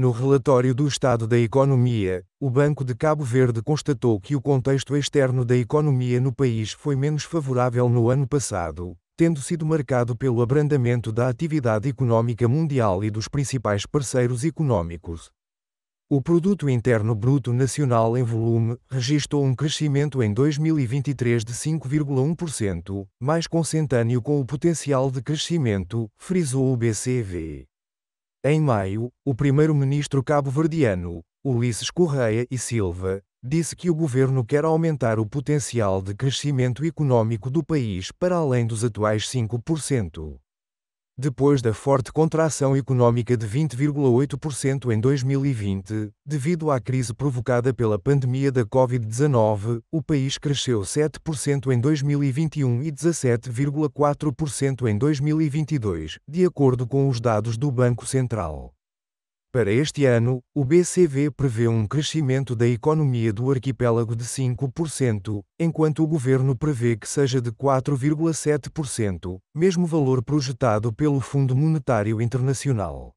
No relatório do Estado da Economia, o Banco de Cabo Verde constatou que o contexto externo da economia no país foi menos favorável no ano passado, tendo sido marcado pelo abrandamento da atividade econômica mundial e dos principais parceiros econômicos. O Produto Interno Bruto Nacional em volume registrou um crescimento em 2023 de 5,1%, mais consentâneo com o potencial de crescimento, frisou o BCV. Em maio, o primeiro-ministro cabo-verdiano, Ulisses Correia e Silva, disse que o governo quer aumentar o potencial de crescimento econômico do país para além dos atuais 5% depois da forte contração econômica de 20,8% em 2020, devido à crise provocada pela pandemia da Covid-19, o país cresceu 7% em 2021 e 17,4% em 2022, de acordo com os dados do Banco Central. Para este ano, o BCV prevê um crescimento da economia do arquipélago de 5%, enquanto o governo prevê que seja de 4,7%, mesmo valor projetado pelo Fundo Monetário Internacional.